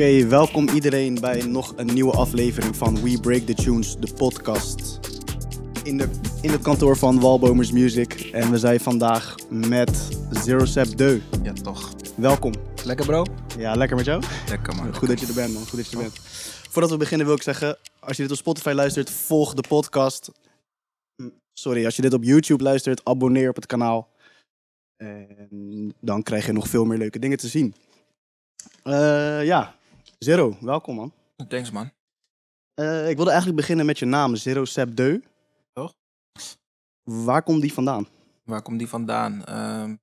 Oké, welkom iedereen bij nog een nieuwe aflevering van We Break the Tunes, de podcast. In, de, in het kantoor van Walbomers Music. En we zijn vandaag met Zero Sep Deu. Ja, toch. Welkom. Lekker, bro? Ja, lekker met jou? Lekker, man. Goed dat je er bent, man. Goed dat je er bent. Voordat we beginnen wil ik zeggen, als je dit op Spotify luistert, volg de podcast. Hm, sorry, als je dit op YouTube luistert, abonneer op het kanaal. En dan krijg je nog veel meer leuke dingen te zien. Uh, ja, Zero, welkom man. Thanks man. Eh, ik wilde eigenlijk beginnen met je naam, Zero Seb Deu. Toch? Waar komt die vandaan? Waar komt die vandaan? Ehm,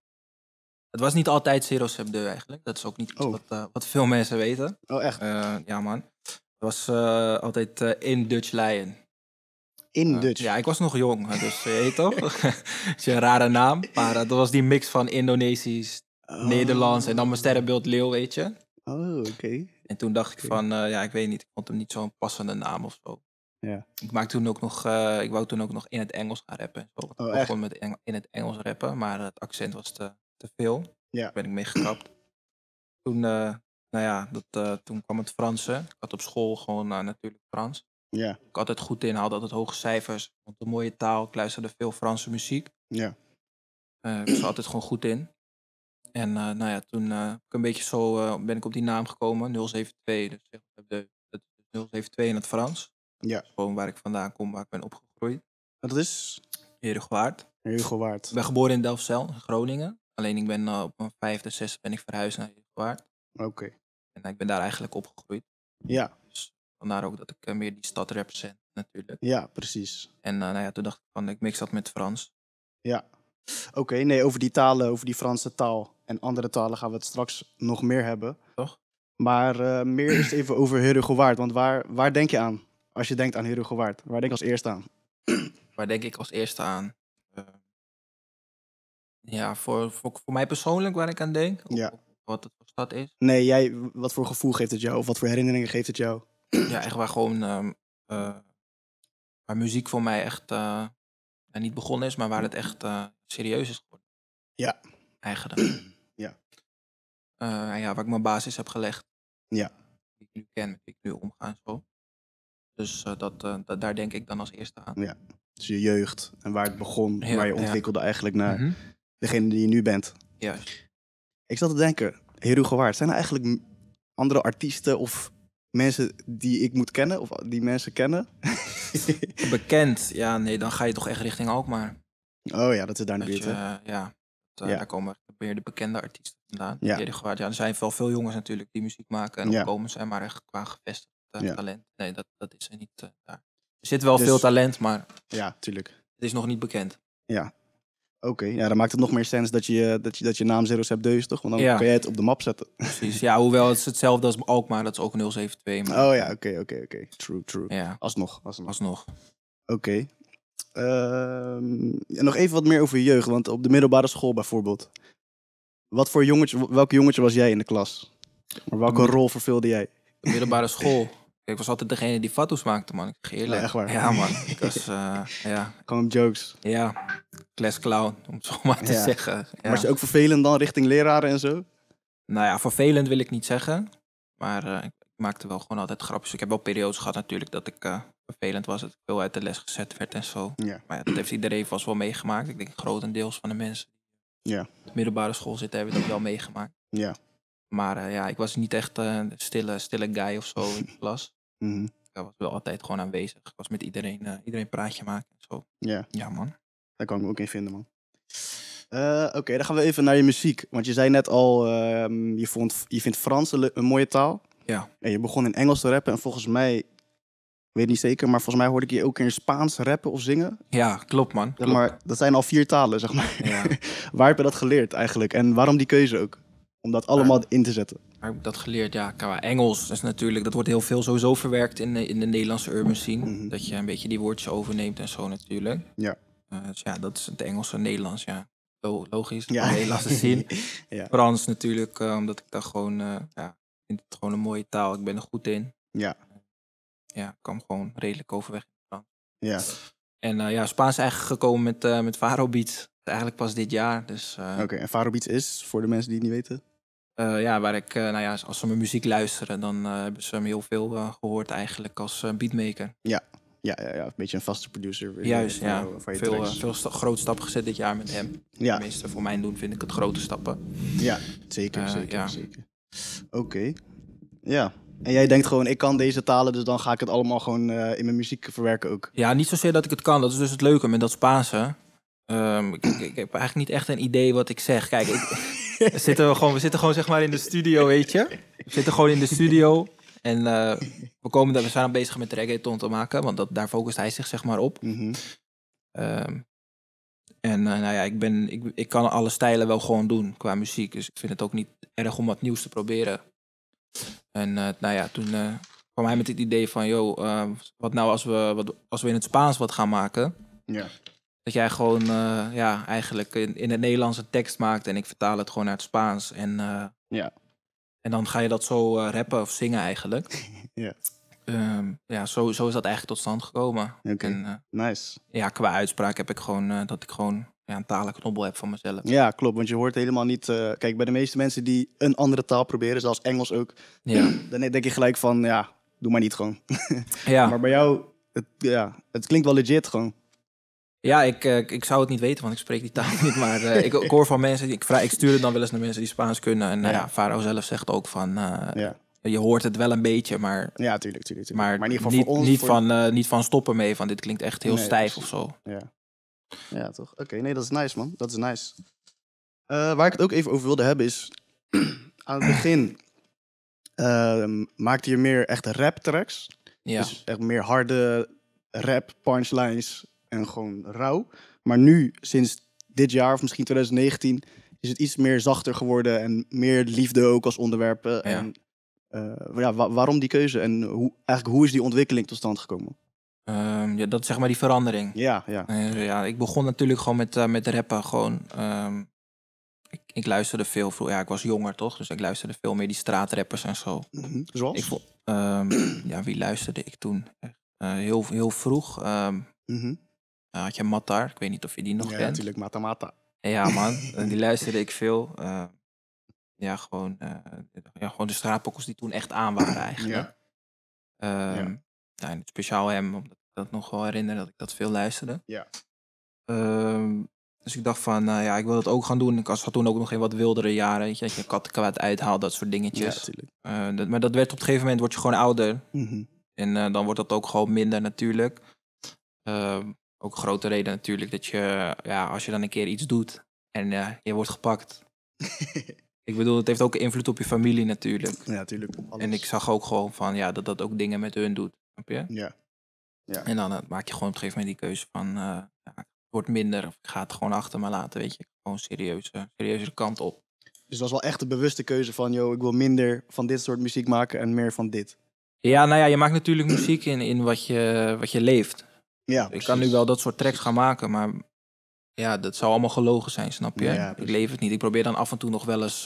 het was niet altijd Zero Seb Deu eigenlijk. Dat is ook niet iets oh. wat, eh, wat, veel mensen weten. Oh echt? Eh, ja man. Het was altijd in Dutch Lion. In Dutch? Ja, ik was nog jong, dus je weet toch? Het is een rare naam, maar dat was die mix van Indonesisch, oh. Nederlands en dan mijn sterrenbeeld leeuw, weet je. Oh, oké. En toen dacht ik van, eh, ja, ik weet niet, ik vond hem niet zo'n passende naam of zo. Ja. Ik, maakte toen ook nog, eh, ik wou toen ook nog in het Engels gaan rappen. En zo. Oh, met in het Engels rappen, maar het accent was te, te veel. Ja. Daar ben ik gekrapt. Toen, eh, nou ja, dat, toen kwam het Franse. Ik had op school gewoon natuurlijk Frans. Ja. Ik had het goed in, had altijd hoge cijfers. Want een mooie taal, ik luisterde veel Franse muziek. Ja. ik was altijd gewoon goed in. En eh, nou ja, toen uh, ik een beetje zo eh, ben ik op die naam gekomen, 072. Dus dat is 072 in het Frans. Ja. gewoon waar ik vandaan kom, waar ik ben opgegroeid. En dat is? Herugewaard. Herugewaard. Ik ben geboren in Delfzijl, Groningen. Alleen ik ben op mijn vijfde, zesde ben ik verhuisd naar Herugewaard. Oké. En ik ben daar eigenlijk opgegroeid. Ja. Dus vandaar ook dat ik meer die stad represent natuurlijk. Ja, precies. En nou ja, toen dacht ik van, ik mix dat met Frans. Ja. Oké, nee, over die talen, over die Franse taal en andere talen gaan we het straks nog meer hebben. Toch? Maar eh, meer is even over Herugewaard. Want waar, waar denk je aan als je denkt aan waard? Waar denk je als eerste aan? waar denk ik als eerste aan? Eh, ja, voor, voor, voor, mij persoonlijk waar ik aan denk? Ja. Wat het voor stad is? Nee, jij, wat voor gevoel geeft het jou? Of wat voor herinneringen geeft het jou? ja, echt waar gewoon... Ehm, eh, waar muziek voor mij echt... niet begonnen is, maar waar het echt serieus is geworden. Ja. Eigenlijk. ja. Uh, ja, waar ik mijn basis heb gelegd. Ja. Die ik nu ken, die ik nu omga zo. Dus uh, dat, eh, daar denk ik dan als eerste aan. Ja. Dus je jeugd en waar het begon, waar je ontwikkelde eigenlijk naar mhm. degene die je nu bent. Juist. Ik zat te denken, Heru Gewaard, zijn er eigenlijk andere artiesten of mensen die ik moet kennen of die mensen kennen? Bekend, ja, nee, dan ga je toch echt richting maar. Oh ja, dat is daar in de eh, eh, ja, daar komen meer de bekende artiesten vandaan. Ja. Gewaard, ja, er zijn wel veel jongens natuurlijk die muziek maken en opkomen zijn, maar echt qua gevestigd talent. Nee, dat, dat is er niet eh, daar. Er zit wel dus veel talent, maar ja, tuurlijk. het is nog niet bekend. Ja, Oké, ja, dan maakt het nog meer sens dat je, dat je, dat je naam Zero's hebt deus, toch? Want dan kan kun je het op de map zetten. Precies, ja, hoewel het is hetzelfde als maar dat is ook 072. Maar... Oh ja, oké, oké, oké. True, true. Ja. Alsnog, alsnog. alsnog. Oké, en ehm, nog even wat meer over je jeugd, want op de middelbare school bijvoorbeeld. Wat voor jongetje, welke jongetje was jij in de klas? Maar welke mm. rol vervulde jij? De middelbare school. Ik was altijd degene die fatsoes maakte, man. Ik eerlijk. Ja, echt waar. Ja, man. Ik was, uh, ja. Kom jokes. Ja. Class clown, om het zo maar te zeggen. Ja. Maar was je ook vervelend dan richting leraren en zo? Nou ja, vervelend wil ik niet zeggen. Maar uh, maakte wel gewoon altijd grapjes. Ik heb wel periodes gehad natuurlijk dat ik uh, vervelend was, dat ik veel uit de les gezet werd en zo. Ja. Maar ja, dat heeft iedereen vast wel meegemaakt. Ik denk grotendeels van de mensen die ja. de middelbare school zitten, hebben dat wel meegemaakt. Ja. Maar eh, ja, ik was niet echt eh, een stille, stille guy of zo in de klas. Mhm. Ik was wel altijd gewoon aanwezig. Ik was met iedereen, iedereen praatje maken Ja. Ja, man. Daar kan ik me ook in vinden, man. Oké, dan gaan we even naar je muziek. Want je zei net al, ehm, je, vond, je vindt Frans een mooie taal. Ja. En je begon in Engels te rappen en volgens mij, ik weet niet zeker, maar volgens mij hoorde ik je ook in Spaans rappen of zingen. Ja, klopt man. Maar dat zijn al vier talen, zeg maar. Ja. Waar heb je dat geleerd eigenlijk en waarom die keuze ook? Om dat allemaal in te zetten. Waar heb ik dat geleerd? Ja, Engels is natuurlijk, dat wordt heel veel sowieso verwerkt in de, in de Nederlandse urban scene. Mhm. Dat je een beetje die woordjes overneemt en zo natuurlijk. Ja. Eh, dus ja, dat is het Engels en Nederlands, ja logisch. Ja. Nederlandse zien. ja. Frans natuurlijk, eh, omdat ik daar gewoon eh, ja, vind het gewoon een mooie taal. Ik ben er goed in. Ja. Ja, ik kwam gewoon redelijk overweg Ja. En uh, ja, Spaans eigenlijk gekomen met, uh, met Faro Beat. Eigenlijk pas dit jaar. Dus, eh. Oké, en Faro Beat is, voor de mensen die het niet weten? ja, waar ik, nou ja, als ze mijn muziek luisteren, dan hebben ze hem heel veel gehoord eigenlijk als beatmaker. Ja. Ja, ja, ja, een beetje een vaste producer. Juist, ja. veel, veel grote stappen gezet dit jaar met hem. Ja. Tenminste, voor mijn doen vind ik het grote stappen. Ja, zeker, zeker, ja. zeker. Oké. Ja. En jij denkt gewoon, ik kan deze talen, dus dan ga ik het allemaal gewoon eh, in mijn muziek verwerken ook. Ja, niet zozeer dat ik het kan. Dat is dus het leuke met dat Spaanse. Ehm, ik, ik, heb eigenlijk niet echt een idee wat ik zeg. Kijk, ik, we, zitten gewoon, we zitten gewoon zeg maar in de studio, weet je. We zitten gewoon in de studio. En eh, we, komen, daar, we zijn bezig met reggaeton te maken, want dat, daar focust hij zich zeg maar op. Mhm. Ehm, en eh, nou ja, ik, ben, ik, ik kan alle stijlen wel gewoon doen qua muziek. Dus ik vind het ook niet erg om wat nieuws te proberen. En eh, nou ja, toen eh, kwam hij met het idee van, joh, eh, wat nou als we, wat, als we in het Spaans wat gaan maken? Ja. Dat jij gewoon, ja, eigenlijk in, in het Nederlands een tekst maakt en ik vertaal het gewoon naar het Spaans. En, ja. en dan ga je dat zo rappen of zingen eigenlijk. ja. Ehm, ja, zo, zo is dat eigenlijk tot stand gekomen. Oké, nice. Ja, qua uitspraak heb ik gewoon dat ik gewoon ja, een talenknobbel heb van mezelf. Ja, klopt. Want je hoort helemaal niet. Eh, kijk, bij de meeste mensen die een andere taal proberen, zoals Engels ook, ja. dan denk je gelijk van ja, doe maar niet gewoon. ja. Maar bij jou, het, ja, het klinkt wel legit gewoon. Ja, ik, eh, ik zou het niet weten, want ik spreek die taal niet. Maar eh, ik, hoor van mensen, ik, vraag, ik stuur het dan wel eens naar mensen die Spaans kunnen. En nou ja, Faro zelf zegt ook van, ja. je hoort het wel een beetje, maar... Ja, tuurlijk, tuurlijk. Maar, in ieder geval niet, voor ons, niet, van, niet van stoppen mee, van dit klinkt echt heel stijf of zo. Ja. Ja, toch? Oké, nee, dat is nice, man. Dat is nice. Eh, waar ik het ook even over wilde hebben is... aan het begin ehm, maakte je meer echt rap tracks. Ja. Dus echt meer harde rap, punchlines en gewoon rauw. Maar nu, sinds dit jaar of misschien 2019... is het iets meer zachter geworden en meer liefde ook als onderwerpen. Ja. En, eh, ja, waarom die keuze en hoe, eigenlijk hoe is die ontwikkeling tot stand gekomen? Ehm, ja, dat zeg maar die verandering. Ja, ja. Eh, ja ik begon natuurlijk gewoon met, eh, met rappen. Gewoon, ehm, ik, ik, luisterde veel vroeger. Ja, ik was jonger toch? Dus ik luisterde veel meer die straatrappers en zo. Mhm, zoals? Ehm, ja, wie luisterde ik toen? Eh, heel, heel vroeg. Mhm. had je Matar. Ik weet niet of je die nog ja, kent. Ja, natuurlijk. Mata Mata. Ja, man. die luisterde ik veel. ja, gewoon, ja, gewoon de straatpokkels die toen echt aan waren eigenlijk. Ja. ja nou, speciaal hem, omdat ik dat nog wel herinner dat ik dat veel luisterde. Ja. Ehm, dus ik dacht van, nou ja, ik wil dat ook gaan doen. Ik had toen ook nog in wat wildere jaren, weet je, dat je uithaalt, dat soort dingetjes. Ja, ehm, uh, maar dat werd op een gegeven moment, word je gewoon ouder. Mhm. En eh, dan wordt dat ook gewoon minder natuurlijk. Ehm, ook een grote reden natuurlijk dat je, ja, als je dan een keer iets doet en eh, je wordt gepakt. ik bedoel, het heeft ook invloed op je familie natuurlijk. Ja, natuurlijk. En ik zag ook gewoon van, ja, dat dat ook dingen met hun doet. Snap je? Ja. ja. En dan eh, maak je gewoon op een gegeven moment die keuze van... Eh, ja, het wordt minder of ik ga het gewoon achter me laten, weet je. gewoon serieuze, eh, serieuze kant op. Dus dat is wel echt de bewuste keuze van... joh, ik wil minder van dit soort muziek maken en meer van dit. Ja, nou ja, je maakt natuurlijk muziek in, in wat, je, wat je leeft. Ja, Ik kan nu wel dat soort tracks gaan maken, maar ja, dat zou allemaal gelogen zijn, snap je? ik leef het niet. Ik probeer dan af en toe nog wel eens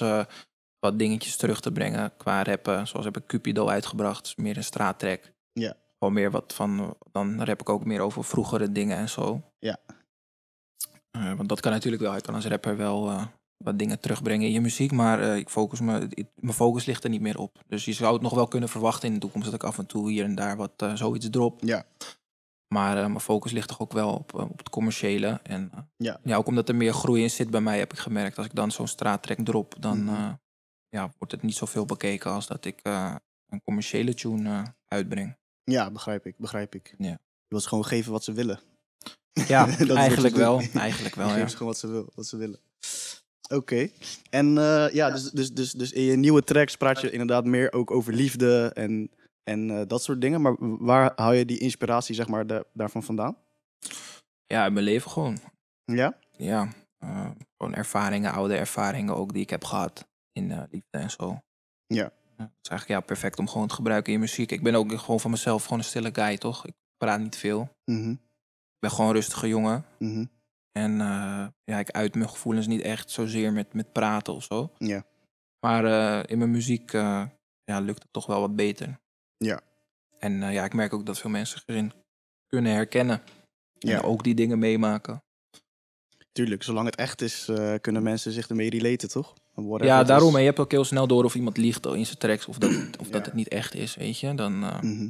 wat dingetjes terug te brengen qua rappen. Zoals heb ik Cupido uitgebracht, meer een straattrack. Ja. Gewoon meer wat van, dan rap ik ook meer over vroegere dingen en zo. Ja. Eh, want dat kan natuurlijk wel. Je kan als rapper wel eh, wat dingen terugbrengen in je muziek, maar eh, ik focus me, mijn focus ligt er niet meer op. Dus je zou het nog wel kunnen verwachten in de toekomst dat ik af en toe hier en daar wat zoiets drop. Ja. Maar mijn focus ligt toch ook wel op, op het commerciële. En ja. ja, ook omdat er meer groei in zit bij mij, heb ik gemerkt. Als ik dan zo'n straattrek drop, dan mhm. ja, wordt het niet zoveel bekeken als dat ik een commerciële tune uitbreng. Ja, begrijp ik, begrijp ik. Ja. Je wil ze gewoon geven wat ze willen. Ja, eigenlijk, wel, eigenlijk wel. Je ze gewoon wat ze, wil, wat ze willen. Oké. En eh, ja, Dus, dus, dus, dus in je nieuwe tracks praat je inderdaad meer ook over liefde en, en eh, dat soort dingen. Maar waar haal je die inspiratie zeg maar, de, daarvan vandaan? Ja, in mijn leven gewoon. Ja? Ja. Eh, gewoon ervaringen, oude ervaringen ook die ik heb gehad in liefde en zo. Ja. Eh, het is eigenlijk ja, perfect om gewoon te gebruiken in muziek. Ik ben ook gewoon van mezelf gewoon een stille guy, toch? Ik praat niet veel. Mhm. Ik ben gewoon een rustige jongen. Mhm. En eh, ja, ik uit mijn gevoelens niet echt zozeer met, met praten of zo. Ja. Maar eh, in mijn muziek ja, lukt het toch wel wat beter. Ja. En ja, ik merk ook dat veel mensen erin kunnen herkennen. Ja. ook die dingen meemaken. Tuurlijk, zolang het echt is, kunnen mensen zich ermee relaten, toch? ja, daarom. En je hebt ook heel snel door of iemand liegt in zijn tracks of dat, of dat het niet echt is, weet je. Dan, eh, mhm.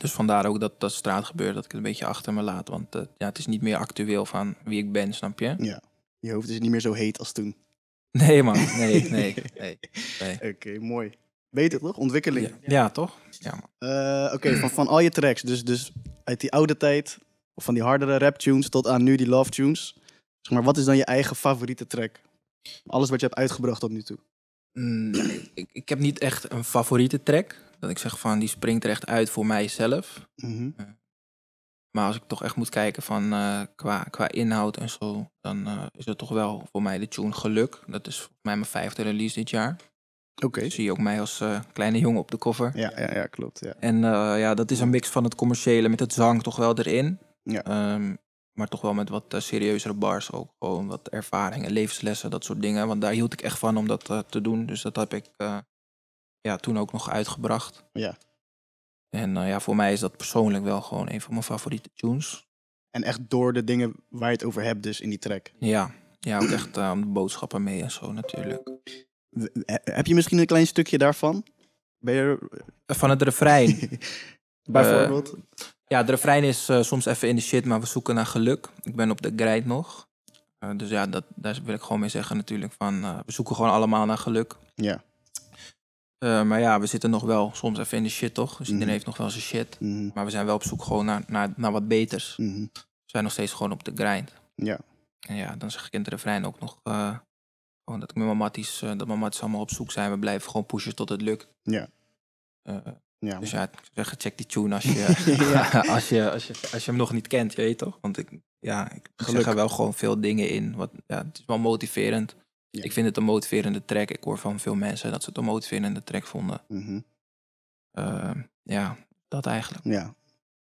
Dus vandaar ook dat dat gebeurt dat ik het een beetje achter me laat. Want eh, ja, het is niet meer actueel van wie ik ben, snap je? Ja, je hoofd is niet meer zo heet als toen. Nee man, nee, nee, nee. nee. Oké, mooi weet het toch? Ontwikkeling. Ja, toch? Ja, uh, Oké, van, van al je tracks, dus, dus uit die oude tijd, of van die hardere rap tunes tot aan nu die love tunes. Zeg maar, wat is dan je eigen favoriete track? Alles wat je hebt uitgebracht tot nu toe. Mm, ik, ik, heb niet echt een favoriete track. Dat ik zeg van die springt er echt uit voor mijzelf. Mhm. Eh, maar als ik toch echt moet kijken van eh, qua, qua inhoud en zo, dan eh, is het toch wel voor mij de tune geluk. Dat is voor mij mijn vijfde release dit jaar. Oké. Zie je ook mij als kleine jongen op de cover. Ja, ja, ja klopt. Ja. En ja, dat is een mix van het commerciële met het zang toch wel erin. Ja. Ehm, maar toch wel met wat eh, serieuzere bars ook. Gewoon wat ervaringen, levenslessen, dat soort dingen. Want daar hield ik echt van om dat eh, te doen. Dus dat heb ik eh, ja, toen ook nog uitgebracht. Ja. En ja, voor mij is dat persoonlijk wel gewoon een van mijn favoriete tunes. En echt door de dingen waar je het over hebt, dus in die track. Ja, ja ook echt uh, de boodschappen mee en zo natuurlijk. Heb je misschien een klein stukje daarvan? Ben je... Van het refrein. Bijvoorbeeld? Ja, de refrein is eh, soms even in de shit, maar we zoeken naar geluk. Ik ben op de grind nog. Eh, dus ja, dat, daar wil ik gewoon mee zeggen natuurlijk van... Eh, we zoeken gewoon allemaal naar geluk. Ja. maar ja, we zitten nog wel soms even in de shit, toch? Dus iedereen mhm. heeft nog wel zijn shit. Mhm. Maar we zijn wel op zoek gewoon naar, naar, naar wat beters. Mhm. We zijn nog steeds gewoon op de grind. Ja. En ja, dan zeg ik in de refrein ook nog... gewoon dat ik met mijn dat mijn allemaal op zoek zijn. We blijven gewoon pushen tot het lukt. Ja. Ja. Dus ja, zeg check die tune als je, als, je, als, je, als je hem nog niet kent, je weet toch? Want ik, ja, ik ga er wel gewoon veel dingen in. Wat, ja, het is wel motiverend. Ik vind het een motiverende track. Ik hoor van veel mensen dat ze het een motiverende track vonden. Mhm. Ehm, ja, dat eigenlijk. Ja.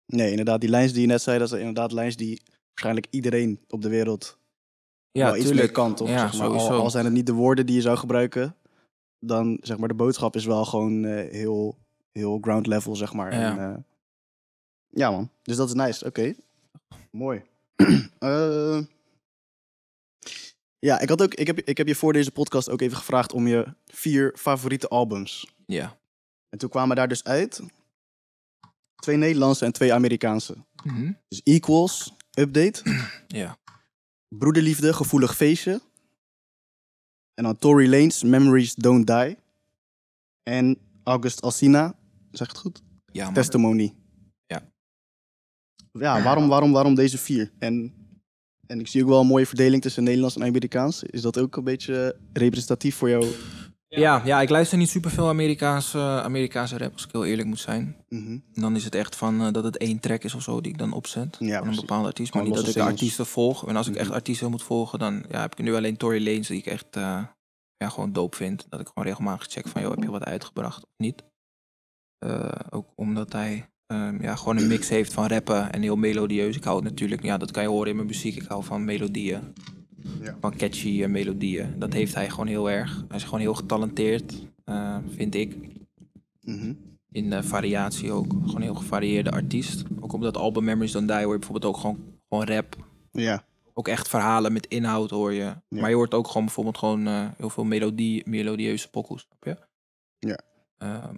Nee, inderdaad, die lijns die je net zei, dat zijn inderdaad lijns die waarschijnlijk iedereen op de wereld ja, wel iets meer kant op. Ja, zeg maar. Al, zijn het niet de woorden die je zou gebruiken, dan zeg maar de boodschap is wel gewoon eh, heel heel ground level, zeg maar. Ja, en, eh, ja man. Dus dat is nice. Oké. Mooi. Eh, ja, ik, had ook, ik, heb, ik heb je voor deze podcast ook even gevraagd om je vier favoriete albums. Ja. En toen kwamen daar dus uit twee Nederlandse en twee Amerikaanse. Mhm. Dus Equals, Update. ja. Broederliefde, Gevoelig Feestje. En dan Tory Lanes Memories Don't Die. En August Alsina, Zeg het goed? Ja, Testimony. Ja. Ja, waarom, waarom, waarom deze vier? En, en ik zie ook wel een mooie verdeling tussen Nederlands en Amerikaans. Is dat ook een beetje representatief voor jou? Ja, ja ik luister niet superveel Amerikaanse, eh, Amerikaanse rap, als ik heel eerlijk moet zijn. Mm Dan is het echt van eh, dat het één track is of zo die ik dan opzet. Ja, van een bepaalde artiest. Maar niet dat ik artiesten volg. En als ik echt mhm. artiesten moet volgen, dan ja, heb ik nu alleen Tory Lanez die ik echt uh, ja, gewoon dope vind. Dat ik gewoon regelmatig check van, joh, heb je wat uitgebracht of niet? Eh, ook omdat hij ehm, ja, gewoon een mix heeft van rappen en heel melodieus. Ik hou het natuurlijk, ja, dat kan je horen in mijn muziek. Ik hou van melodieën. Ja. Van catchy eh, melodieën. Dat heeft hij gewoon heel erg. Hij is gewoon heel getalenteerd, eh, vind ik. Mhm. in variatie ook. Gewoon heel gevarieerde artiest. Ook op dat album Memories Don't Die hoor je bijvoorbeeld ook gewoon, gewoon rap. Ja. Ook echt verhalen met inhoud hoor je. Maar je hoort ook gewoon bijvoorbeeld gewoon heel veel melodie, melodieuze pokkels, Ja. Ehm,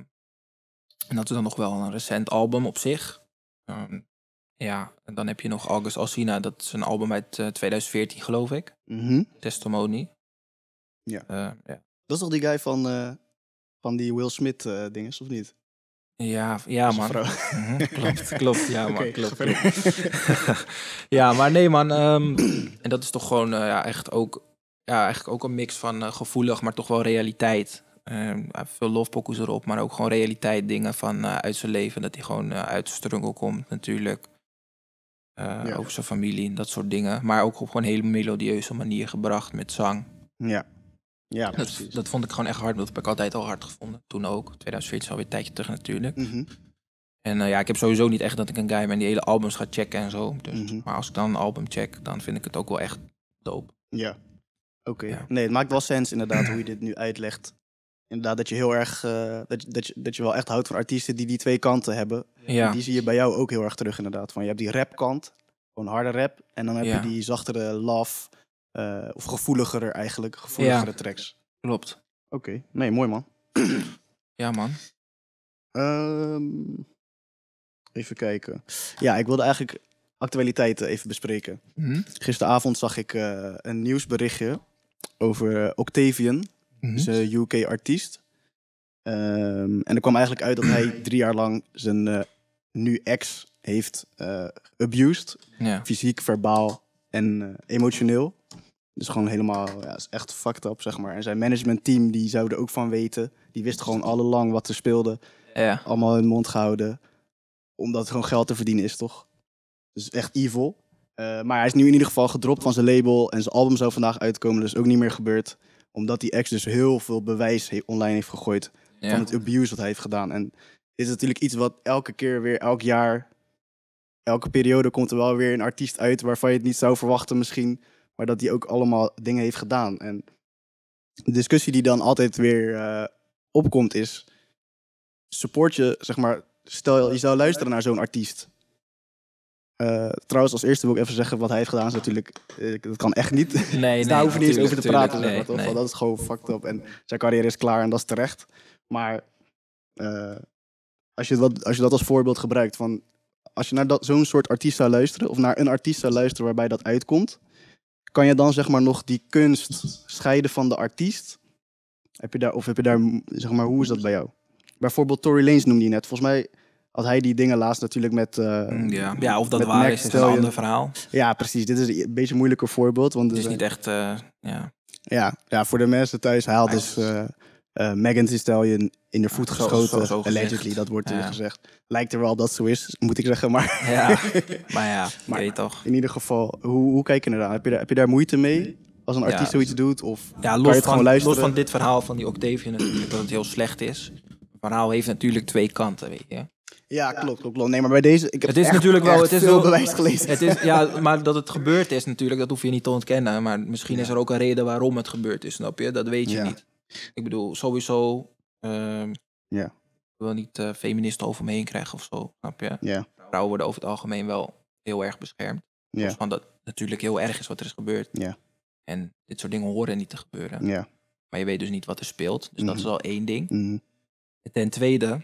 en dat is dan nog wel een recent album op zich. Ehm, ja, en dan heb je nog August Alsina. Dat is een album uit 2014, eh, geloof ik. Mm Testimony. Ja. Eh, ja. Dat is toch die guy van, eh, van die Will Smith uh, dinges, of niet? Ja, ja man. Mhm, klopt, klopt. Ja, man. klopt. klopt. ja, maar nee, man. Ehm, en dat is toch gewoon ja, echt ook, ja, eigenlijk ook een mix van gevoelig, maar toch wel realiteit. Ehm, veel lofpokus erop, maar ook gewoon realiteit dingen van, eh, uit zijn leven. Dat hij gewoon eh, uit strungel komt natuurlijk. Eh, over zijn familie en dat soort dingen. Maar ook op gewoon een hele melodieuze manier gebracht met zang. Ja. Ja, dat, dat, vond ik gewoon echt hard. Dat heb ik altijd al hard gevonden. Toen ook. 2014 alweer een tijdje terug natuurlijk. Mhm. En ja, ik heb sowieso niet echt dat ik een guy ben die hele albums gaat checken en zo. Dus, mhm. Maar als ik dan een album check, dan vind ik het ook wel echt dope. Ja, oké. Nee, het maakt wel sens inderdaad hoe je dit nu uitlegt inderdaad dat je heel erg, uh, dat, dat, je, dat je wel echt houdt van artiesten die die twee kanten hebben. Ja. die zie je bij jou ook heel erg terug inderdaad. Van je hebt die rap kant gewoon harde rap. En dan heb je die zachtere love, eh, of gevoeligere eigenlijk, gevoeligere tracks. Klopt. Oké, nee, mooi man. ja man. Ehm, even kijken. Ja, ik wilde eigenlijk actualiteiten even bespreken. Mhm. Gisteravond zag ik eh, een nieuwsberichtje over Octavian Mhm. ze is een UK-artiest. Ehm, en er kwam eigenlijk uit dat hij drie jaar lang zijn eh, nu ex heeft eh, abused. Ja. Fysiek, verbaal en eh, emotioneel. Dus gewoon helemaal, ja, is echt fucked up, zeg maar. En zijn managementteam, die zouden ook van weten. Die wist gewoon lang wat er speelde. Ja. Allemaal hun mond gehouden. Omdat het gewoon geld te verdienen is, toch? Dus echt evil. maar hij is nu in ieder geval gedropt van zijn label. En zijn album zou vandaag uitkomen, dus ook niet meer gebeurd omdat die ex dus heel veel bewijs online heeft gegooid van het abuse wat hij heeft gedaan. En is natuurlijk iets wat elke keer weer, elk jaar, elke periode komt er wel weer een artiest uit waarvan je het niet zou verwachten misschien. Maar dat die ook allemaal dingen heeft gedaan. En de discussie die dan altijd weer eh, opkomt is, support je, zeg maar, stel je zou luisteren naar zo'n artiest. Uh, trouwens, als eerste wil ik even zeggen wat hij heeft gedaan. Is natuurlijk, uh, dat kan echt niet. Nee, dus nee, daar hoeven we niet eens over te praten. zeg maar, Dat is gewoon fucked up. En zijn carrière is klaar en dat is terecht. Maar eh, als, je dat, als je dat als voorbeeld gebruikt, van, als je naar zo'n soort artiest zou luisteren, of naar een artiest zou luisteren waarbij dat uitkomt, kan je dan zeg maar nog die kunst scheiden van de artiest? Heb je daar, of heb je daar, zeg maar, hoe is dat bij jou? Bijvoorbeeld Tory Lanez noemde je net. Volgens mij als hij die dingen laatst natuurlijk met... Eh, mm, ja. ja, of dat waar is, is een ander verhaal. Ja, precies. Dit is een beetje een moeilijker voorbeeld. Want het is eh, niet echt... Eh, ja. Ja, ja, voor de mensen thuis, hij had dus uh, uh, Megan Thee in de voet geschoten. allegedly, dat wordt ja. gezegd. Lijkt er wel dat zo is, moet ik zeggen. Maar ja, maar ja, maar, weet toch. In ieder geval, hoe, hoe kijk je eraan? Heb je daar, heb je daar moeite mee? Als een artiest zoiets doet? Of ja, los, van, los van dit verhaal van die Octavian dat het heel slecht is. Het verhaal heeft natuurlijk twee kanten, weet je. Ja, klopt, klopt, Nee, maar bij deze, ik heb het is natuurlijk wel, het is veel bewijs gelezen. Het is, ja, maar dat het gebeurd is natuurlijk, dat hoef je niet te ontkennen. Maar misschien is er ook een reden waarom het gebeurd is, snap je? Dat weet je niet. Ik bedoel, sowieso... Uh, ja. Ik wil niet eh, feministen over me heen krijgen of zo, snap je? Ja. Vrouwen worden over het algemeen wel heel erg beschermd. Ja. Van dat natuurlijk heel erg is wat er is gebeurd. Ja. En dit soort dingen horen niet te gebeuren. Ja. Maar je weet dus niet wat er speelt. Dus dat is al mhm. één ding. Mm En ten tweede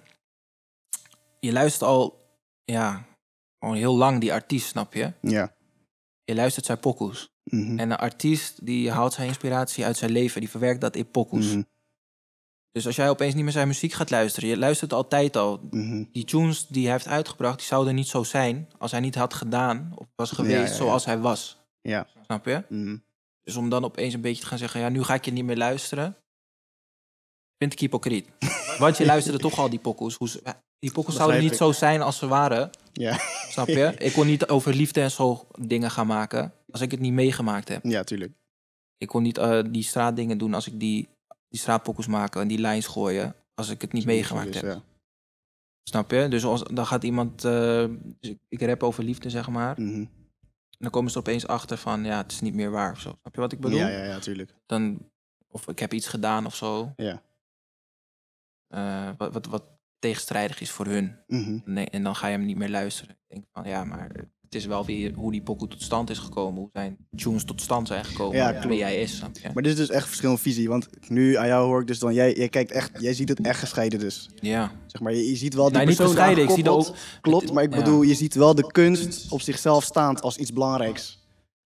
je luistert al, ja, al heel lang die artiest, snap je? Ja. Je luistert zijn pokoes. Mhm. En de artiest die haalt zijn inspiratie uit zijn leven, die verwerkt dat in pokoes. Mhm. Dus als jij opeens niet meer zijn muziek gaat luisteren, je luistert altijd al. Mhm. Die tunes die hij heeft uitgebracht, die zouden niet zo zijn als hij niet had gedaan of was geweest zoals hij was. Ja. Snap je? Dus om dan opeens een beetje te gaan zeggen, ja, nu ga ik je niet meer luisteren, vind ik hypocriet. Want je luisterde toch al die pokoes, hoe, die pokkers zouden niet zo zijn als ze waren. Ja. Snap je? Ik kon niet over liefde en zo dingen gaan maken als ik het niet meegemaakt heb. Ja, tuurlijk. Ik kon niet eh, die straatdingen doen als ik die, die straatpokkels maken en die lijns gooien als ik het niet meegemaakt heb. Snap je? Dus als, dan gaat iemand, eh, dus ik, rap over liefde zeg maar. Mhm. dan komen ze er opeens achter van, ja, het is niet meer waar of zo. Snap je wat ik bedoel? Ja, ja, ja, tuurlijk. Dan, of ik heb iets gedaan of zo. Ja. Eh, wat, wat, wat, tegenstrijdig is voor hun. Mhm. nee, en dan ga je hem niet meer luisteren. Ik denk van ja, maar het is wel weer hoe die pokoe tot stand is gekomen. Hoe zijn tunes tot stand zijn gekomen. Ja, klopt. Wie jij is. Maar dit is dus echt verschillende visie. Want nu aan jou hoor ik dus dan, jij, kijkt echt, jij ziet het echt gescheiden dus. Ja. Zeg maar, je, ziet wel die nee, nou, niet gescheiden, ik zie dat ook. Klopt, maar ik bedoel, je ziet wel de kunst op zichzelf staand als iets belangrijks.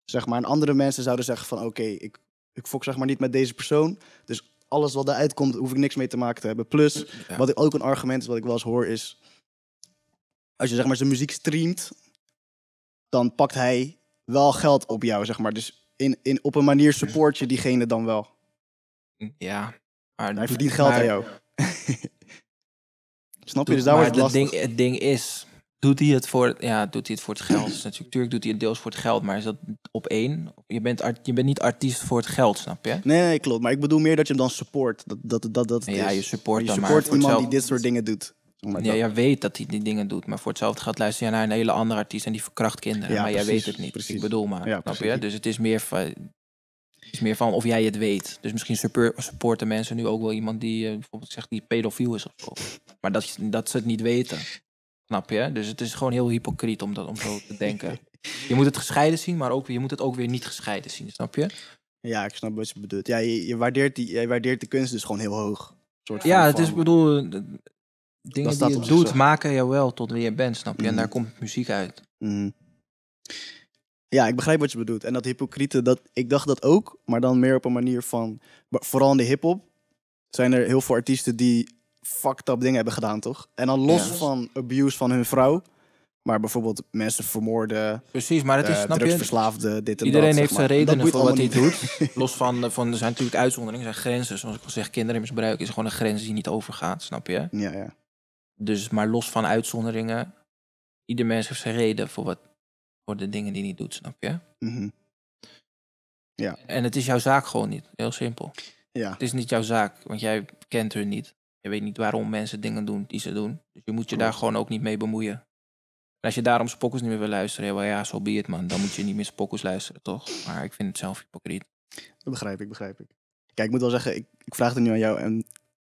Zeg maar, en andere mensen zouden zeggen van oké, ik, ik fok zeg maar niet met deze persoon. Dus alles wat eruit komt, hoef ik niks mee te maken te hebben. Plus, wat ik ook een argument is, wat ik wel eens hoor, is... Als je zeg maar zijn muziek streamt, dan pakt hij wel geld op jou, zeg maar. Dus in, in, op een manier support je diegene dan wel. Ja. Maar, hij verdient geld maar, aan jou. Snap je? Dus daar wordt het lastig. Ding, het ding is, Doet hij het voor, ja, doet hij het, voor het geld? Dus natuurlijk, doet hij het deels voor het geld, maar is dat op één? Je bent, je bent niet artiest voor het geld, snap je? Nee, nee, klopt. Maar ik bedoel meer dat je hem dan support. Dat, dat, dat, dat ja, je support, je support iemand die dit soort dingen doet. ja, dat... jij weet dat hij die dingen doet, maar voor hetzelfde gaat luister je naar een hele andere artiest en die verkracht kinderen, ja, maar jij weet het niet. Precies. Ik bedoel maar, snap je? Dus het is meer van, is meer van of jij het weet. Dus misschien supporten mensen nu ook wel iemand die eh, bijvoorbeeld zegt die pedofiel is of zo. Maar dat, dat ze het niet weten. Snap je? Dus het is gewoon heel hypocriet om dat om zo te denken. je moet het gescheiden zien, maar ook, je moet het ook weer niet gescheiden zien, snap je? Ja, ik snap wat je bedoelt. Ja, je, waardeert, die, je waardeert de kunst dus gewoon heel hoog. ja, het is bedoel, eh, dingen die je doet, maken jou wel tot wie je bent, snap je? En mhm. daar komt muziek uit. Mhm. Ja, ik begrijp wat je bedoelt. En dat hypocriete, dat, ik dacht dat ook, maar dan meer op een manier van, vooral in de hip-hop, zijn er heel veel artiesten die fucked up dingen hebben gedaan, toch? En dan los van abuse van hun vrouw. Maar bijvoorbeeld mensen vermoorden. Precies, maar het is uh, snap drugsverslaafde, dit en Iedereen heeft zijn redenen voor wat hij doet. Los van, eh, van, er zijn natuurlijk uitzonderingen, zijn grenzen. Zoals ik al zeg, kinderen misbruiken is gewoon een grens die niet overgaat, snap je? Ja, ja. Dus, maar los van uitzonderingen, ieder mens heeft zijn reden voor, wat, voor de dingen die hij doet, snap je? Mm Ja. En het is jouw zaak gewoon niet, heel simpel. Ja. Het is niet jouw zaak, want jij kent hun niet. Je weet niet waarom mensen dingen doen die ze doen. Dus je moet je daar gewoon ook niet mee bemoeien. En als je daarom spokkers niet meer wil luisteren, ja, ja, zo be man. Dan moet je niet meer spokkers luisteren, toch? Maar ik vind het zelf hypocriet. Dat begrijp ik, begrijp ik. Kijk, ik moet wel zeggen, ik, ik vraag het nu aan jou. En ik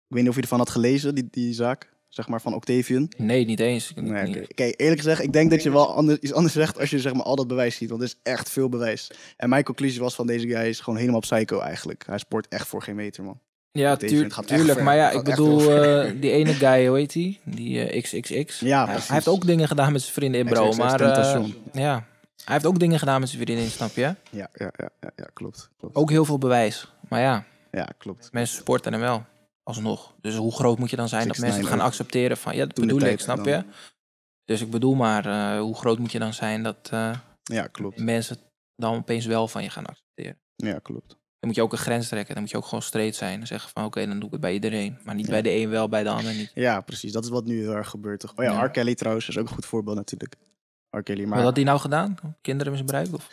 weet niet of je ervan had gelezen, die, die zaak zeg maar, van Octavian? Nee, niet eens. Nee, eerlijk gezegd, ik denk dat je wel anders, iets anders zegt als je zeg maar, al dat bewijs ziet. Want er is echt veel bewijs. En mijn conclusie was van deze guy is gewoon helemaal psycho eigenlijk. Hij sport echt voor geen meter, man. Ja, gaat tuurlijk. Maar ja, ik bedoel, eh, die ene guy, hoe heet die? Die XXX. Eh, ja, hij, hij, heeft ook dingen gedaan met zijn vrienden in Bro. maar eh, ja, hij heeft ook dingen gedaan met zijn vrienden in, snap je? Ja, ja, ja, ja, ja klopt, Ook heel veel bewijs. Maar ja, ja klopt. mensen sporten hem wel. Alsnog. Dus hoe groot moet je dan zijn dat mensen het gaan accepteren van... Ja, dat bedoel ik, snap je? Dus ik bedoel maar, hoe groot moet je dan zijn dat ja, klopt. mensen dan opeens wel van je gaan accepteren? Ja, klopt dan moet je ook een grens trekken. Dan moet je ook gewoon streed zijn. En zeggen van oké, dan doe ik het bij iedereen. Maar niet bij de een wel, bij de ander niet. Ja, precies. Dat is wat nu heel erg gebeurt. Toch? Oh ja, ja. R. Kelly trouwens is ook een goed voorbeeld natuurlijk. R. Kelly, maar... Wat had hij nou gedaan? Kinderen misbruikt? Of?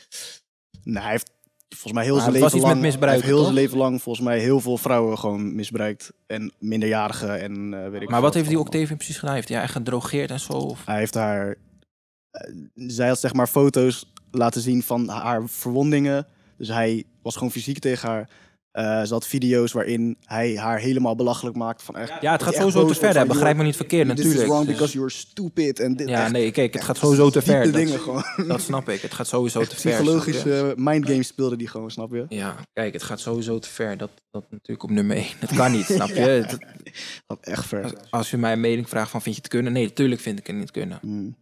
Nee, nou, hij heeft volgens mij heel zijn leven lang... misbruikt, heel zijn leven lang volgens mij heel veel vrouwen gewoon misbruikt. En minderjarigen en uh, weet ik Maar wat, heeft heeft die tegen precies gedaan? Heeft hij haar gedrogeerd en zo? Of? Hij heeft haar... Eh, zij had zeg maar foto's laten zien van haar verwondingen dus hij was gewoon fysiek tegen haar. Uh, ze had video's waarin hij haar helemaal belachelijk maakt. Van echt, ja, het gaat sowieso te ver. begrijp me niet verkeerd, natuurlijk. This is because you're stupid. En dit, ja, nee, kijk, het gaat sowieso te ver. Dingen, dat, dat, snap ik. Het gaat sowieso te ver. Psychologische mindgames speelde die gewoon, snap je? Ja, kijk, het gaat sowieso te ver. Dat, dat natuurlijk op nummer 1. Dat kan niet, snap je? dat, echt ver. Als, u mij een mening vraagt van vind je het kunnen? Nee, natuurlijk vind ik het niet kunnen. Mm.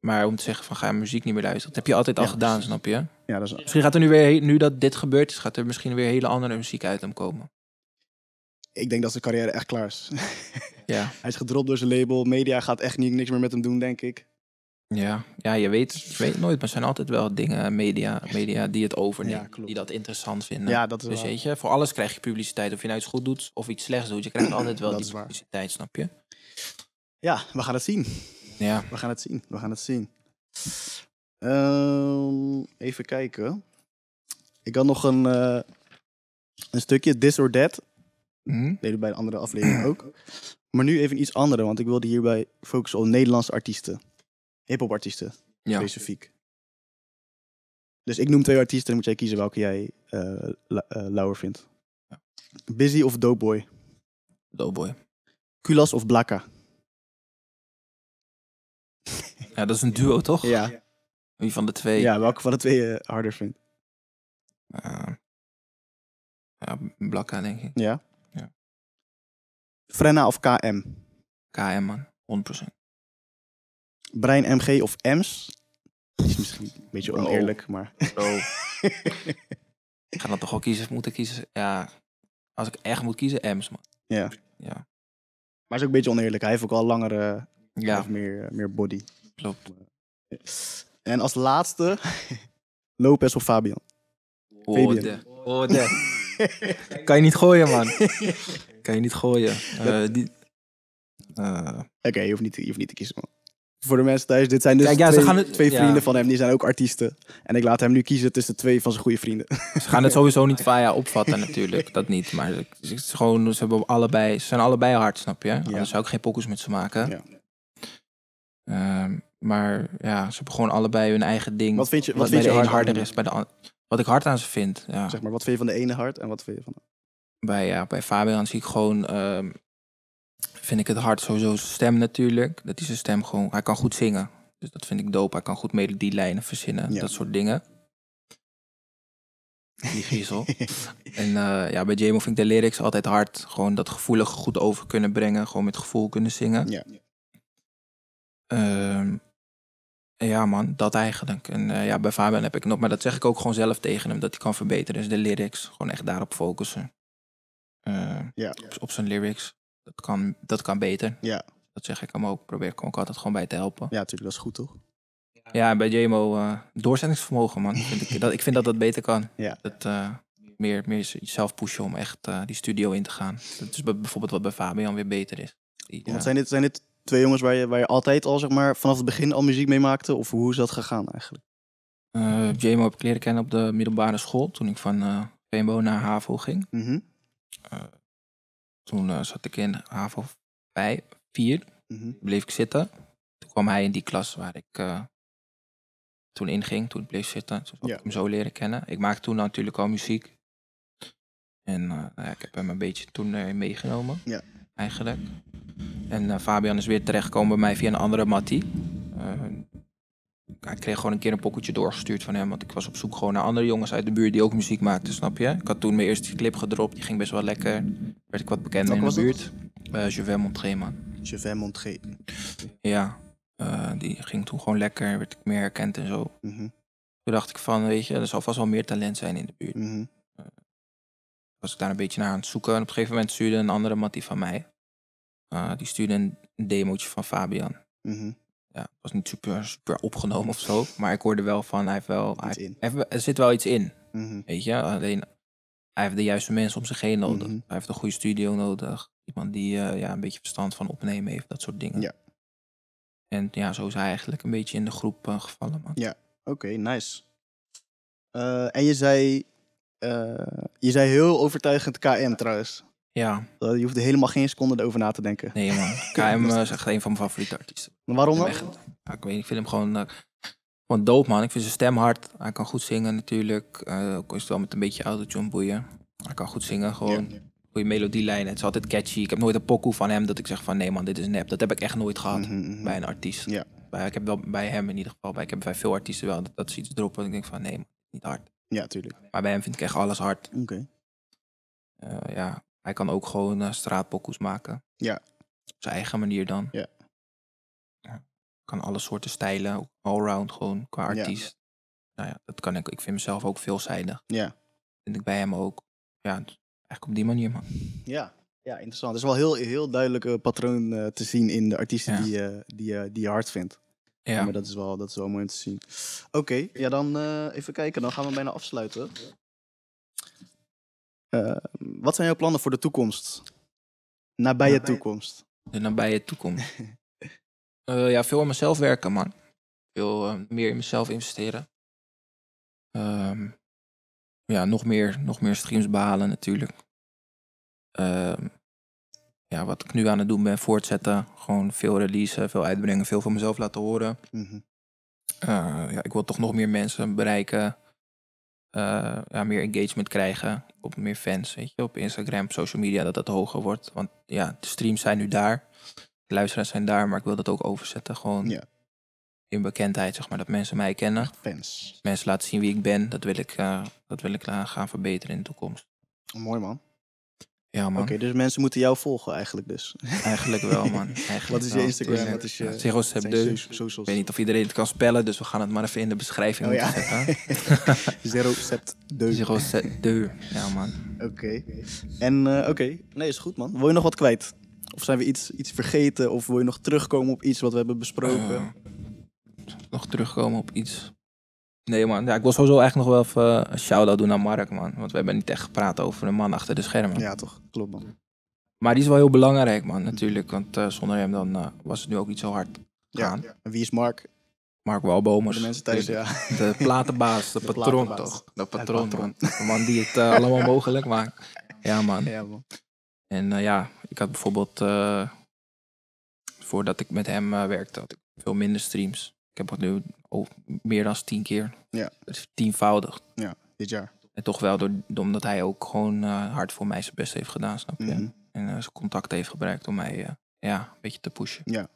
Maar om te zeggen van ga muziek niet meer luisteren, dat heb je altijd al gedaan, snap je? Ja, dat is... Misschien gaat er nu weer, nu dat dit gebeurt, is, gaat er misschien weer hele andere muziek uit hem komen. Ik denk dat zijn carrière echt klaar is. ja. Hij is gedropt door zijn label, media gaat echt niet, niks meer met hem doen, denk ik. Ja, ja je weet, weet nooit, maar er zijn altijd wel dingen, media, media die het overnemen, die dat interessant vinden. Ja, dat is dus weet je, voor alles krijg je publiciteit. Of je nou iets goed doet of iets slechts doet, je krijgt altijd wel die publiciteit, snap je? Ja, we gaan het zien. Ja. We gaan het zien. We gaan het zien. Ehm, even kijken. Ik had nog een, eh, een stukje This or That. Mhm. Deden bij de andere aflevering ook. Maar nu even iets andere, want ik wilde hierbij focussen op Nederlandse artiesten. Hip-hop artiesten, ja. specifiek. Dus ik noem twee artiesten en moet jij kiezen welke jij uh, la eh, lauwer vindt. Busy of Doughboy? Doughboy. Kulas of Blakka? Ja, dat is een duo, toch? Ja. Wie van de twee? Ja, welke van de twee je eh, harder vindt. Eh, ja, Blakka, denk ik. Ja? Ja. Frenna of KM? KM, man. 100%. Brein MG of Dat is misschien een beetje oneerlijk, maar... Oh. ik ga dan toch wel kiezen, moeten kiezen? Ja, als ik echt moet kiezen, MS man. Ja. ja. Maar is ook een beetje oneerlijk. Hij heeft ook al langere, ja. meer, eh, meer body. Klopt. En als laatste, Lopez of Fabian? Oh, de. kan je niet gooien, man. kan je niet gooien. Eh, die... Eh. Eh. Oké, je, hoeft niet, je hoeft niet te kiezen, man. Voor de mensen thuis, dit zijn dus Kijk, ja, twee, het, twee vrienden van hem. Die zijn ook artiesten. En ik laat hem nu kiezen tussen twee van zijn goede vrienden. Ze gaan het sowieso niet via opvatten natuurlijk. Dat niet. Maar het is gewoon, ze, hebben allebei, ze zijn allebei hard, snap je? Ja. Anders zou ik geen pokus met ze maken. Ehm maar ja, ze hebben gewoon allebei hun eigen ding. Wat vind je, wat, vind je harder is, bij de Wat ik hard aan ze vind. Ja. Zeg maar, wat vind je van de ene hard en wat vind je van de bij, ja, bij Fabian zie ik gewoon, ehm, vind ik het hard sowieso zijn stem natuurlijk. Dat is zijn stem gewoon, hij kan goed zingen. Dus dat vind ik dope. Hij kan goed melodielijnen verzinnen, dat soort dingen. Die griezel. en eh, ja, bij Jamo vind ik de lyrics altijd hard. Gewoon dat gevoelige goed over kunnen brengen. Gewoon met gevoel kunnen zingen. Ja. Ehm, ja man, dat eigenlijk. En eh, ja, bij Fabian heb ik nog, maar dat zeg ik ook gewoon zelf tegen hem, dat hij kan verbeteren. Dus de lyrics, gewoon echt daarop focussen. Eh, ja. op, zijn lyrics. Dat kan, dat kan beter. Ja. Dat zeg ik hem ook. Probeer ik ook altijd gewoon bij te helpen. Ja, natuurlijk, dat is goed toch? Ja, bij JMO uh, eh, doorzettingsvermogen, man. vind ik, dat, ik vind dat dat beter kan. Ja. Dat, meer, meer zelf pushen om echt die studio in te gaan. Dat is bijvoorbeeld wat bij Fabian weer beter is. Want zijn dit, zijn dit twee jongens waar je, waar je altijd al zeg maar, vanaf het begin al muziek mee maakte? Of hoe is dat gegaan eigenlijk? Uh, eh, JMO heb ik leren kennen op de middelbare school toen ik van uh, eh, PMO naar HAVO ging. Mhm. Eh, toen zat ik in HAVO 5, 4, mm bleef ik zitten. Toen kwam hij in die klas waar ik toen inging, toen ik bleef zitten. Dus ja. ik hem zo leren kennen. Ik maakte toen natuurlijk al muziek. En ik heb hem een beetje toen meegenomen, ja. eigenlijk. En eh, Fabian is weer terechtgekomen bij mij via een andere Mattie. Eh, ik kreeg gewoon een keer een pokketje doorgestuurd van hem. Want ik was op zoek gewoon naar andere jongens uit de buurt die ook muziek maakten, snap je? Ik had toen mijn eerste clip gedropt, die ging best wel lekker. Werd ik wat bekender in de buurt. Uh, eh, vais Montré, man. vais Montré. Ja, die ging toen gewoon lekker, werd ik meer herkend en zo. Mhm. Toen dacht ik van, weet je, er zal vast wel meer talent zijn in de buurt. Mm was ik daar een beetje naar aan het zoeken. En op een gegeven moment stuurde een andere mattie van mij. Eh, die stuurde een demootje van Fabian. Mm -hmm. Ja, was niet super, opgenomen of zo. Maar ik hoorde wel van, hij heeft wel... Hij er zit wel iets in. Mhm. Weet je, alleen hij heeft de juiste mensen om zich heen nodig. Mhm. Hij heeft een goede studio nodig. Iemand die eh, ja, een beetje verstand van opnemen heeft, dat soort dingen. Ja. En ja, zo is hij eigenlijk een beetje in de groep eh, gevallen, man. Ja, oké, nice. en je zei, je zei heel overtuigend KM trouwens. Ja. Eh, je hoeft er helemaal geen seconde over na te denken. Nee man, KM eh, is echt een van mijn favoriete artiesten. waarom dan? ja, ik weet niet, ik vind hem gewoon, uh, gewoon man. Ik vind zijn stem hard. Hij kan goed zingen natuurlijk. Uh, ook het wel met een beetje autotune boeien. Hij kan goed zingen gewoon. Ja, Goede melodielijnen. Het is altijd catchy. Ik heb nooit een pokoe van hem dat ik zeg van nee man, dit is nep. Dat heb ik echt nooit gehad mhm, mhm. bij een artiest. Ja. ik heb wel bij hem in ieder geval. Bij, ik heb bij veel artiesten wel dat, dat ze iets droppen. En ik denk van nee man, niet hard. Ja, tuurlijk. Maar bij hem vind ik echt alles hard. Oké. ja, hij kan ook gewoon uh, maken. Ja. Op zijn eigen manier dan. Ja. ja. Kan alle soorten stijlen, allround gewoon, qua artiest. Nou ja, dat kan ik. Ik vind mezelf ook veelzijdig. Ja. En vind ik bij hem ook. Ja, eigenlijk op die manier, man. Ja, ja interessant. Het is wel heel, heel duidelijk eh, patroon eh, te zien in de artiesten die, die, die je hard vindt. Ja. Maar dat is wel, dat is wel mooi om te zien. Oké, ja dan even kijken. Dan gaan we bijna afsluiten. Ehm, wat zijn jouw plannen voor de toekomst? Nabije toekomst. De nabije toekomst. Eh, ja, veel aan mezelf werken, man. Veel ehm, meer in mezelf investeren. Ehm, ja, nog meer, nog meer streams behalen natuurlijk. ja, wat ik nu aan het doen ben, voortzetten. Gewoon veel releasen, veel uitbrengen, veel van mezelf laten horen. Mhm. Eh, ja, ik wil toch nog meer mensen bereiken. Eh, ja, meer engagement krijgen. Op meer fans, weet je, op Instagram, op social media, dat dat hoger wordt. Want ja, de streams zijn nu daar. De luisteraars zijn daar, maar ik wil dat ook overzetten. Gewoon in bekendheid, zeg maar, dat mensen mij kennen. Fans. Mensen laten zien wie ik ben. Dat wil ik, eh, dat wil ik eh, gaan verbeteren in de toekomst. Mooi man. Ja, man. Oké, dus mensen moeten jou volgen eigenlijk dus. Eigenlijk wel, man. Eigenlijk wat is je Instagram? Eh, Zero wat is je Ik weet niet of iedereen het kan spellen, dus we gaan het maar even in de beschrijving oh, zetten. Zero sept deux. Zero sept deux. Ja, man. Oké. En eh, oké, nee, is goed, man. Wil je nog wat kwijt? Of zijn we iets, iets vergeten? Of wil je nog terugkomen op iets wat we hebben besproken? Eh, nog terugkomen op iets. Nee man, ja, ik wil sowieso echt nog wel even een shout-out doen aan Mark man. Want we hebben niet echt gepraat over de man achter de schermen. Ja toch, klopt man. Maar die is wel heel belangrijk man natuurlijk. Want eh, zonder hem dan eh, was het nu ook niet zo hard gaan. Ja, en wie is Mark? Mark Walbomers. De mensen thuis, de, ja. De platenbaas, de, patroon toch? De patroon, man. De man die het eh, allemaal mogelijk maakt. Ja man. Ja, man. En ja, ik had bijvoorbeeld, voordat ik met hem werkte, had ik veel minder streams ik heb het nu meer dan tien keer. Ja. Het is tienvoudig. Ja, dit jaar. En toch wel door, omdat hij ook gewoon eh, hard voor mij zijn best heeft gedaan, snap je? Mhm. En eh, zijn contact heeft gebruikt om mij eh, ja, een beetje te pushen. Ja.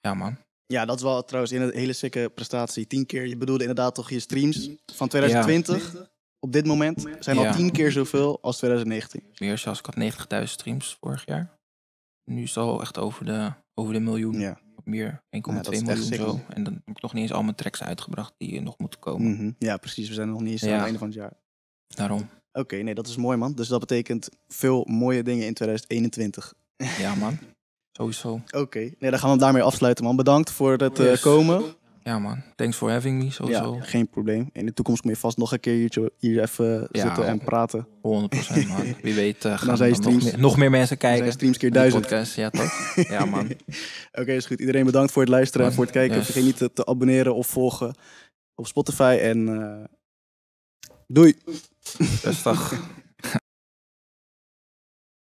Ja, man. Ja, dat is wel trouwens in een hele sikke prestatie. Tien keer. Je bedoelde inderdaad toch je streams van 2020. Op dit moment zijn al tien keer zoveel als 2019. Meer zelfs. Ik had 90.000 streams vorig jaar. Nu is het al echt over de, over de miljoen. Ja meer, 1,2 ja, miljoen zo. En dan heb ik nog niet eens al mijn tracks uitgebracht die eh, nog moeten komen. Mhm. Ja, precies. We zijn nog niet eens aan het einde van het jaar. Daarom. Oké, nee, dat is mooi man. Dus dat betekent veel mooie dingen in 2021. Ja man, sowieso. Oké, nee, dan gaan we daarmee afsluiten man. Bedankt voor het eh, komen. Ja man, thanks for having me sowieso. Ja, geen probleem. In de toekomst kom je vast nog een keer hier even zitten en praten. 100% man. Wie weet uh, gaan dan nog, meer, nog meer mensen kijken. streams keer duizend. Podcast. Ja toch? ja man. Oké, is goed. Iedereen bedankt voor het luisteren en voor het kijken. Vergeet niet te, abonneren of volgen op Spotify en uh, doei. dag.